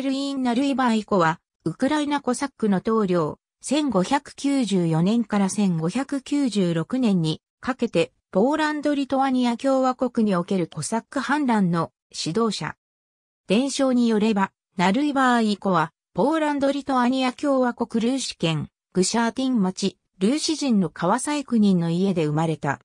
ルイン・ナルイバー以降は、ウクライナコサックの統領、1594年から1596年にかけて、ポーランド・リトアニア共和国におけるコサック反乱の指導者。伝承によれば、ナルイバー以降は、ポーランド・リトアニア共和国ルーシ県、グシャーティン町、ルーシ人の川細工人の家で生まれた。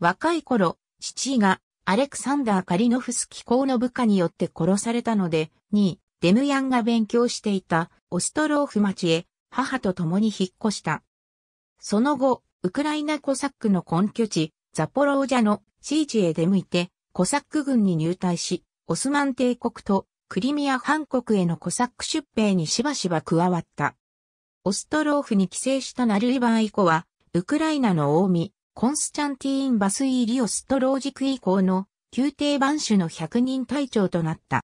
若い頃、父がアレクサンダー・カリノフスキ公の部下によって殺されたので、2位、デムヤンが勉強していたオストローフ町へ母と共に引っ越した。その後、ウクライナコサックの根拠地、ザポロージャのシーチへ出向いて、コサック軍に入隊し、オスマン帝国とクリミア半国へのコサック出兵にしばしば加わった。オストローフに帰省したナルイバーイコは、ウクライナの大見、コンスチャンティーン・バスイーリオストロージク以降の宮廷番主の百人隊長となった。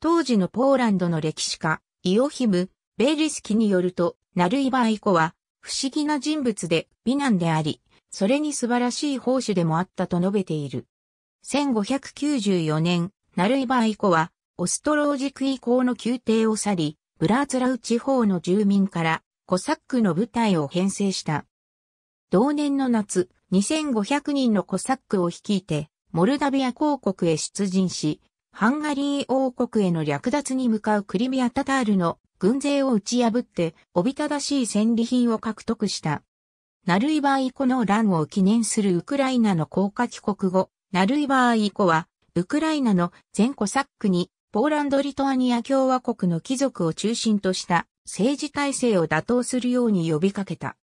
当時のポーランドの歴史家、イオヒム・ベイリスキによると、ナルイバーイコは、不思議な人物で美男であり、それに素晴らしい奉仕でもあったと述べている。1594年、ナルイバーイコは、オストロージク以降の宮廷を去り、ブラーツラウ地方の住民から、コサックの部隊を編成した。同年の夏、2500人のコサックを率いて、モルダビア公国へ出陣し、ハンガリー王国への略奪に向かうクリミア・タタールの軍勢を打ち破って、おびただしい戦利品を獲得した。ナルイバーイコの乱を記念するウクライナの降下帰国後、ナルイバーイコは、ウクライナの全コサックに、ポーランド・リトアニア共和国の貴族を中心とした政治体制を打倒するように呼びかけた。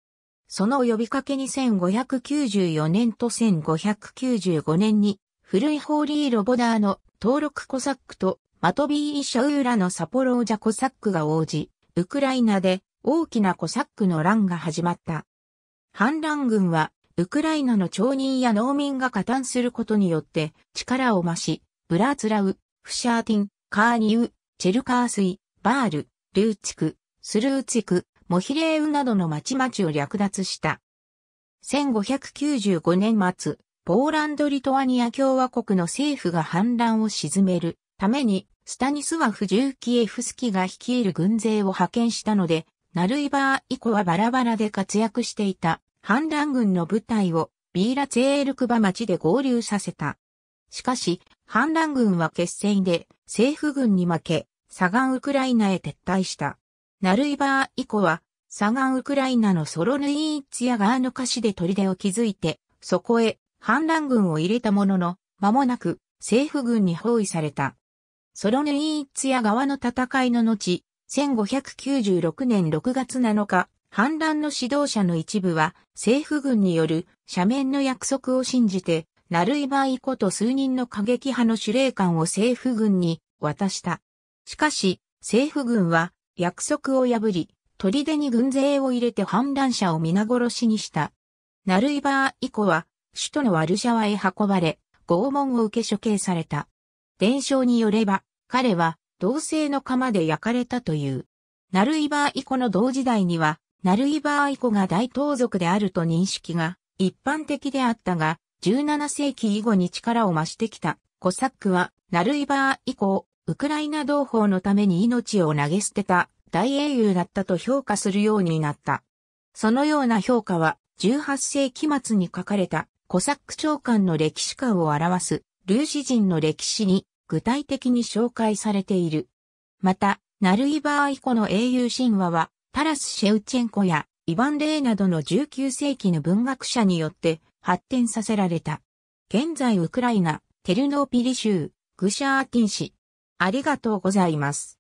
その呼びかけに1594年と1595年に、古いホーリー・ロボダーの登録コサックとマトビー・イシャウーラのサポロージャコサックが応じ、ウクライナで大きなコサックの乱が始まった。反乱軍は、ウクライナの町人や農民が加担することによって力を増し、ブラーツラウ、フシャーティン、カーニウ、チェルカースイ、バール、ルーチク、スルーチク、モヒレーウなどの町々を略奪した。1595年末、ポーランド・リトアニア共和国の政府が反乱を鎮めるために、スタニスワフ・ジューキエフスキが率いる軍勢を派遣したので、ナルイバー以降はバラバラで活躍していた反乱軍の部隊をビーラツェールクバ町で合流させた。しかし、反乱軍は決戦で政府軍に負け、サガンウクライナへ撤退した。ナルイバー以降は、サガンウクライナのソロヌイーツやガーの歌詞で砦を築いて、そこへ反乱軍を入れたものの、間もなく政府軍に包囲された。ソロヌイーツヤ側の戦いの後、1596年6月7日、反乱の指導者の一部は政府軍による斜面の約束を信じて、ナルイバーイこと数人の過激派の司令官を政府軍に渡した。しかし、政府軍は約束を破り、砦に軍勢を入れて反乱者を皆殺しにした。ナルイバー以降は首都のワルシャワへ運ばれ、拷問を受け処刑された。伝承によれば、彼は銅製の釜で焼かれたという。ナルイバーイコの同時代には、ナルイバーイコが大盗賊であると認識が一般的であったが、17世紀以後に力を増してきたコサックは、ナルイバー以降、ウクライナ同胞のために命を投げ捨てた大英雄だったと評価するようになった。そのような評価は、18世紀末に書かれたコサック長官の歴史観を表すルーシ人の歴史に具体的に紹介されている。また、ナルイバーイコの英雄神話は、タラス・シェウチェンコやイヴァン・レイなどの19世紀の文学者によって発展させられた。現在ウクライナ、テルノーピリ州、グシャーティン市。ありがとうございます。